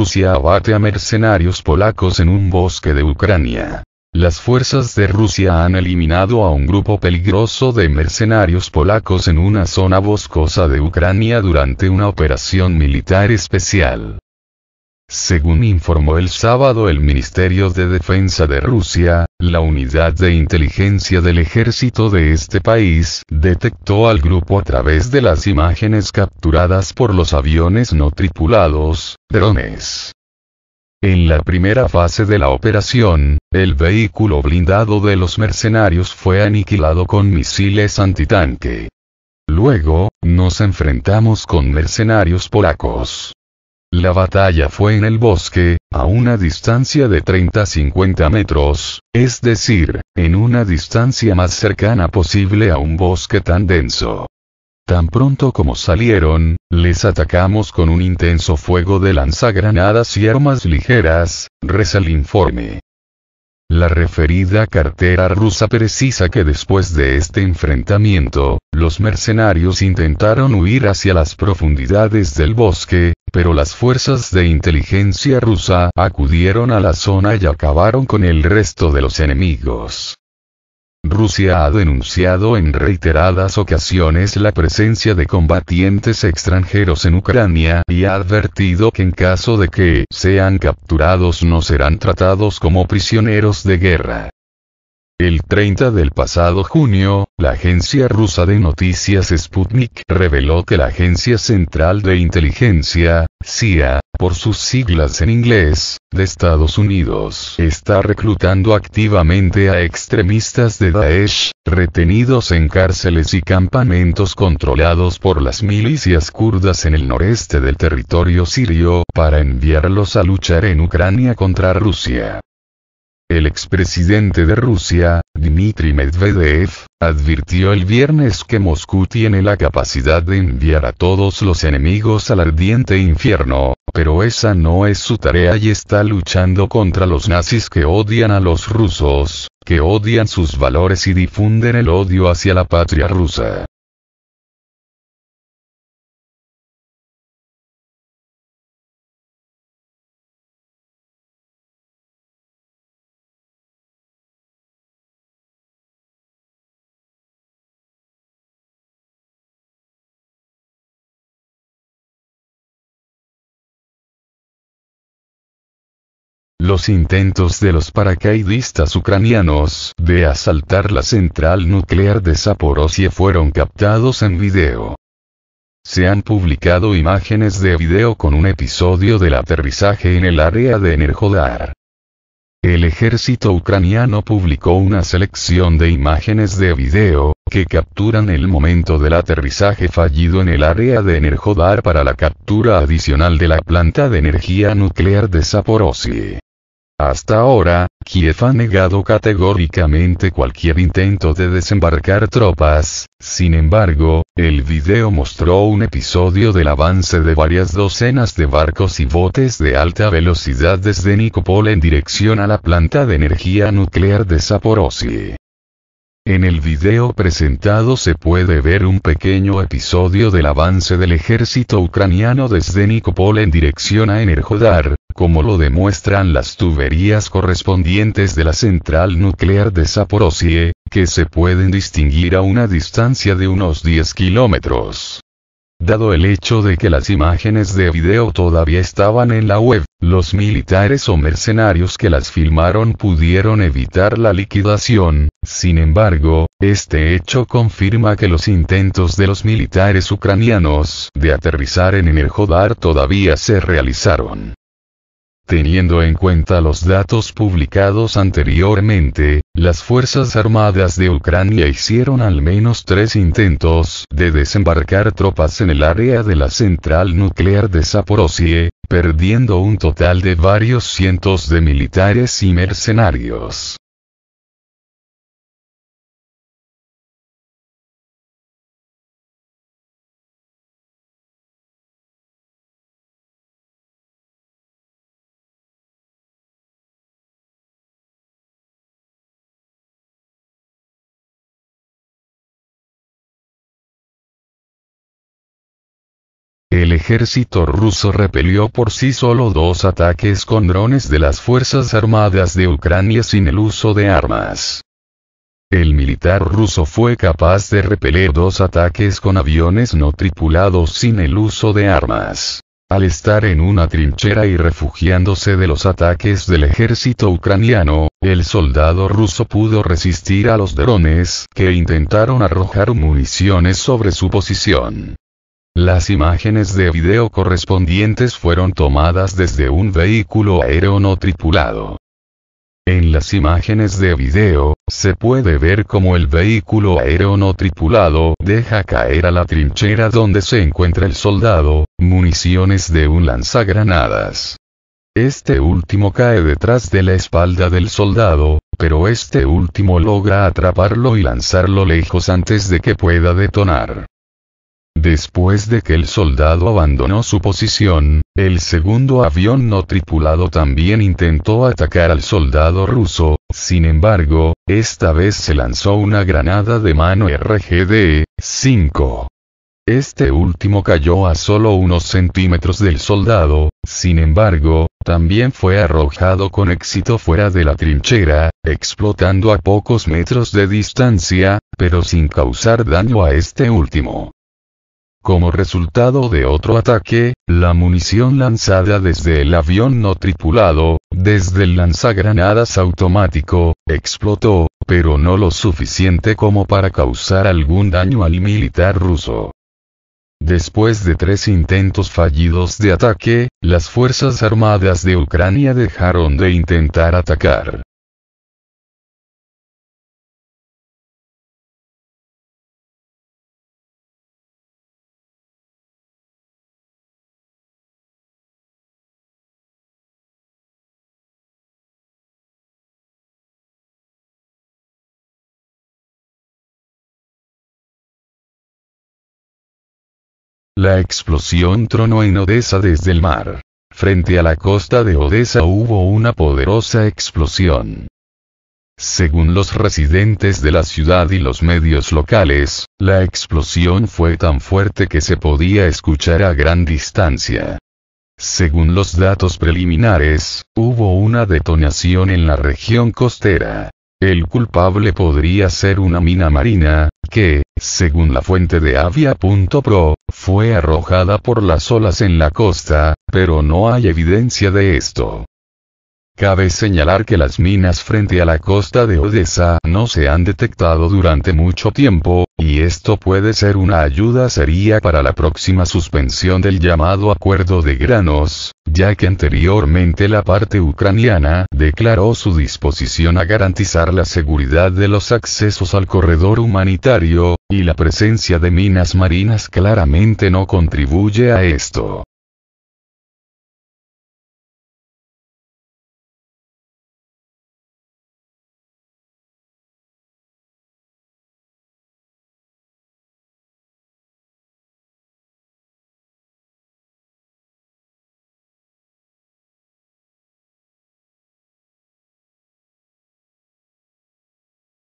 Rusia abate a mercenarios polacos en un bosque de Ucrania. Las fuerzas de Rusia han eliminado a un grupo peligroso de mercenarios polacos en una zona boscosa de Ucrania durante una operación militar especial. Según informó el sábado el Ministerio de Defensa de Rusia, la unidad de inteligencia del ejército de este país detectó al grupo a través de las imágenes capturadas por los aviones no tripulados, drones. En la primera fase de la operación, el vehículo blindado de los mercenarios fue aniquilado con misiles antitanque. Luego, nos enfrentamos con mercenarios polacos. La batalla fue en el bosque, a una distancia de 30-50 metros, es decir, en una distancia más cercana posible a un bosque tan denso. Tan pronto como salieron, les atacamos con un intenso fuego de lanzagranadas y armas ligeras, reza el informe. La referida cartera rusa precisa que después de este enfrentamiento, los mercenarios intentaron huir hacia las profundidades del bosque, pero las fuerzas de inteligencia rusa acudieron a la zona y acabaron con el resto de los enemigos. Rusia ha denunciado en reiteradas ocasiones la presencia de combatientes extranjeros en Ucrania y ha advertido que en caso de que sean capturados no serán tratados como prisioneros de guerra. El 30 del pasado junio, la agencia rusa de noticias Sputnik reveló que la Agencia Central de Inteligencia, CIA, por sus siglas en inglés, de Estados Unidos está reclutando activamente a extremistas de Daesh, retenidos en cárceles y campamentos controlados por las milicias kurdas en el noreste del territorio sirio, para enviarlos a luchar en Ucrania contra Rusia. El expresidente de Rusia, Dmitry Medvedev, advirtió el viernes que Moscú tiene la capacidad de enviar a todos los enemigos al ardiente infierno, pero esa no es su tarea y está luchando contra los nazis que odian a los rusos, que odian sus valores y difunden el odio hacia la patria rusa. los intentos de los paracaidistas ucranianos de asaltar la central nuclear de Zaporozhye fueron captados en video. Se han publicado imágenes de video con un episodio del aterrizaje en el área de Enerhodar. El ejército ucraniano publicó una selección de imágenes de video, que capturan el momento del aterrizaje fallido en el área de Enerhodar para la captura adicional de la planta de energía nuclear de Zaporozhye. Hasta ahora, Kiev ha negado categóricamente cualquier intento de desembarcar tropas, sin embargo, el video mostró un episodio del avance de varias docenas de barcos y botes de alta velocidad desde Nikopol en dirección a la planta de energía nuclear de Zaporozhye. En el video presentado se puede ver un pequeño episodio del avance del ejército ucraniano desde Nikopol en dirección a Enerhodar, como lo demuestran las tuberías correspondientes de la central nuclear de Saporosie, que se pueden distinguir a una distancia de unos 10 kilómetros. Dado el hecho de que las imágenes de video todavía estaban en la web, los militares o mercenarios que las filmaron pudieron evitar la liquidación, sin embargo, este hecho confirma que los intentos de los militares ucranianos de aterrizar en Enerhodar todavía se realizaron. Teniendo en cuenta los datos publicados anteriormente, las Fuerzas Armadas de Ucrania hicieron al menos tres intentos de desembarcar tropas en el área de la central nuclear de Zaporozhye, perdiendo un total de varios cientos de militares y mercenarios. El ejército ruso repelió por sí solo dos ataques con drones de las Fuerzas Armadas de Ucrania sin el uso de armas. El militar ruso fue capaz de repeler dos ataques con aviones no tripulados sin el uso de armas. Al estar en una trinchera y refugiándose de los ataques del ejército ucraniano, el soldado ruso pudo resistir a los drones que intentaron arrojar municiones sobre su posición. Las imágenes de video correspondientes fueron tomadas desde un vehículo aéreo no tripulado. En las imágenes de video, se puede ver cómo el vehículo aéreo no tripulado deja caer a la trinchera donde se encuentra el soldado, municiones de un lanzagranadas. Este último cae detrás de la espalda del soldado, pero este último logra atraparlo y lanzarlo lejos antes de que pueda detonar. Después de que el soldado abandonó su posición, el segundo avión no tripulado también intentó atacar al soldado ruso, sin embargo, esta vez se lanzó una granada de mano RGD-5. Este último cayó a solo unos centímetros del soldado, sin embargo, también fue arrojado con éxito fuera de la trinchera, explotando a pocos metros de distancia, pero sin causar daño a este último. Como resultado de otro ataque, la munición lanzada desde el avión no tripulado, desde el lanzagranadas automático, explotó, pero no lo suficiente como para causar algún daño al militar ruso. Después de tres intentos fallidos de ataque, las Fuerzas Armadas de Ucrania dejaron de intentar atacar. La explosión tronó en Odessa desde el mar. Frente a la costa de Odessa hubo una poderosa explosión. Según los residentes de la ciudad y los medios locales, la explosión fue tan fuerte que se podía escuchar a gran distancia. Según los datos preliminares, hubo una detonación en la región costera. El culpable podría ser una mina marina, que, según la fuente de avia.pro, fue arrojada por las olas en la costa, pero no hay evidencia de esto. Cabe señalar que las minas frente a la costa de Odessa no se han detectado durante mucho tiempo, y esto puede ser una ayuda seria para la próxima suspensión del llamado acuerdo de granos, ya que anteriormente la parte ucraniana declaró su disposición a garantizar la seguridad de los accesos al corredor humanitario, y la presencia de minas marinas claramente no contribuye a esto.